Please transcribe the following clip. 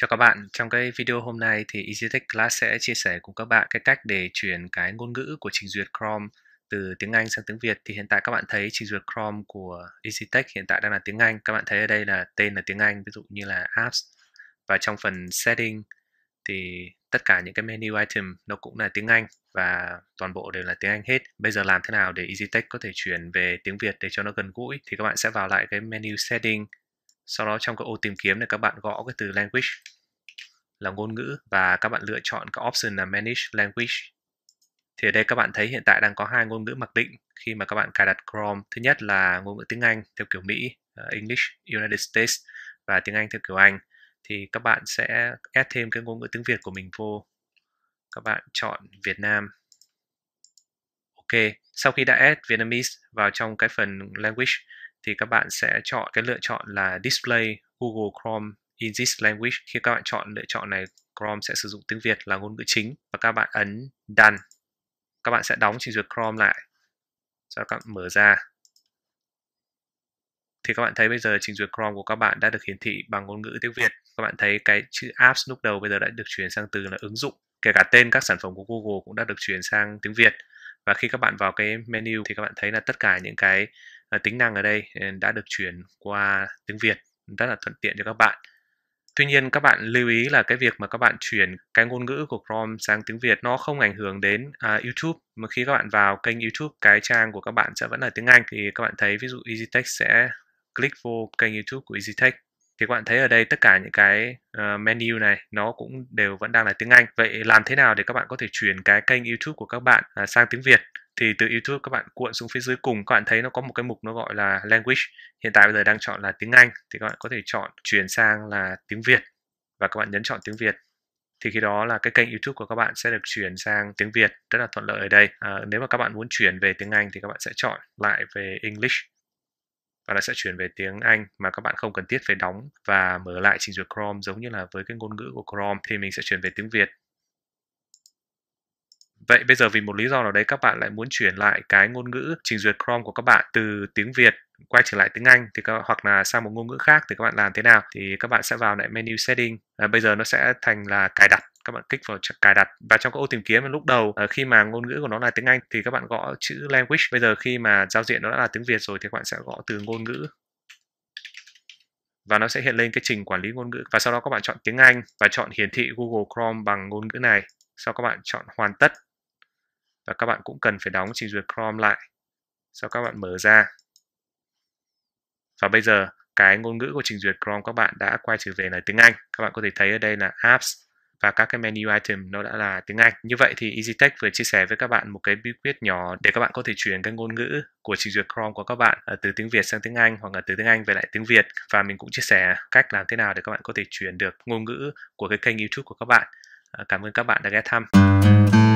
Chào các bạn, trong cái video hôm nay thì EasyTech Class sẽ chia sẻ cùng các bạn cái cách để chuyển cái ngôn ngữ của trình duyệt Chrome từ tiếng Anh sang tiếng Việt thì hiện tại các bạn thấy trình duyệt Chrome của EasyTech hiện tại đang là tiếng Anh các bạn thấy ở đây là tên là tiếng Anh ví dụ như là apps và trong phần setting thì tất cả những cái menu item nó cũng là tiếng Anh và toàn bộ đều là tiếng Anh hết. Bây giờ làm thế nào để EasyTech có thể chuyển về tiếng Việt để cho nó gần gũi thì các bạn sẽ vào lại cái menu setting sau đó trong cái ô tìm kiếm này các bạn gõ cái từ language là ngôn ngữ và các bạn lựa chọn cái option là manage language thì ở đây các bạn thấy hiện tại đang có hai ngôn ngữ mặc định khi mà các bạn cài đặt Chrome thứ nhất là ngôn ngữ tiếng Anh theo kiểu Mỹ ờ, English United States và tiếng Anh theo kiểu Anh thì các bạn sẽ add thêm cái ngôn ngữ tiếng Việt của mình vô các bạn chọn Việt Nam Ok sau khi đã add Vietnamese vào trong cái phần language thì các bạn sẽ chọn cái lựa chọn là Display Google Chrome in this language. Khi các bạn chọn lựa chọn này, Chrome sẽ sử dụng tiếng Việt là ngôn ngữ chính và các bạn ấn Done. Các bạn sẽ đóng trình duyệt Chrome lại. Sau đó các bạn mở ra. Thì các bạn thấy bây giờ trình duyệt Chrome của các bạn đã được hiển thị bằng ngôn ngữ tiếng Việt. Các bạn thấy cái chữ apps lúc đầu bây giờ đã được chuyển sang từ là ứng dụng. Kể cả tên các sản phẩm của Google cũng đã được chuyển sang tiếng Việt. Và khi các bạn vào cái menu thì các bạn thấy là tất cả những cái Ờ, tính năng ở đây ờ, đã được chuyển qua tiếng Việt rất là thuận tiện cho các bạn. Tuy nhiên các bạn lưu ý là cái việc mà các bạn chuyển cái ngôn ngữ của Chrome sang tiếng Việt nó không ảnh hưởng đến à, YouTube mà khi các bạn vào kênh YouTube cái trang của các bạn sẽ vẫn là tiếng Anh thì các bạn thấy ví dụ EasyTech sẽ click vô kênh YouTube của EasyTech thì các bạn thấy ở đây tất cả những cái uh, menu này nó cũng đều vẫn đang là tiếng Anh. Vậy làm thế nào để các bạn có thể chuyển cái kênh YouTube của các bạn uh, sang tiếng Việt? thì từ YouTube các bạn cuộn xuống phía dưới cùng các bạn thấy nó có một cái mục nó gọi là language hiện tại bây giờ đang chọn là tiếng Anh thì các bạn có thể chọn chuyển sang là tiếng Việt và các bạn nhấn chọn tiếng Việt thì khi đó là cái kênh YouTube của các bạn sẽ được chuyển sang tiếng Việt rất là thuận lợi ở đây à, nếu mà các bạn muốn chuyển về tiếng Anh thì các bạn sẽ chọn lại về English và nó sẽ chuyển về tiếng Anh mà các bạn không cần thiết phải đóng và mở lại trình duyệt Chrome giống như là với cái ngôn ngữ của Chrome thì mình sẽ chuyển về tiếng Việt Vậy bây giờ vì một lý do nào đấy các bạn lại muốn chuyển lại cái ngôn ngữ trình duyệt Chrome của các bạn từ tiếng Việt quay trở lại tiếng Anh thì các, hoặc là sang một ngôn ngữ khác thì các bạn làm thế nào thì các bạn sẽ vào lại menu setting à, bây giờ nó sẽ thành là cài đặt các bạn kích vào cài đặt và trong các ô tìm kiếm lúc đầu à, khi mà ngôn ngữ của nó là tiếng Anh thì các bạn gõ chữ language bây giờ khi mà giao diện nó đã là tiếng Việt rồi thì các bạn sẽ gõ từ ngôn ngữ và nó sẽ hiện lên cái trình quản lý ngôn ngữ và sau đó các bạn chọn tiếng Anh và chọn hiển thị Google Chrome bằng ngôn ngữ này sau các bạn chọn hoàn tất và các bạn cũng cần phải đóng trình duyệt Chrome lại sau các bạn mở ra và bây giờ cái ngôn ngữ của trình duyệt Chrome các bạn đã quay trở về là tiếng Anh các bạn có thể thấy ở đây là apps và các cái menu item nó đã là tiếng Anh. Như vậy thì EasyTech vừa chia sẻ với các bạn một cái bí quyết nhỏ để các bạn có thể chuyển cái ngôn ngữ của trình duyệt Chrome của các bạn ờ, từ tiếng Việt sang tiếng Anh hoặc là từ tiếng Anh về lại tiếng Việt và mình cũng chia sẻ cách làm thế nào để các bạn có thể chuyển được ngôn ngữ của cái kênh YouTube của các bạn. Ờ, cảm ơn các bạn đã ghé thăm.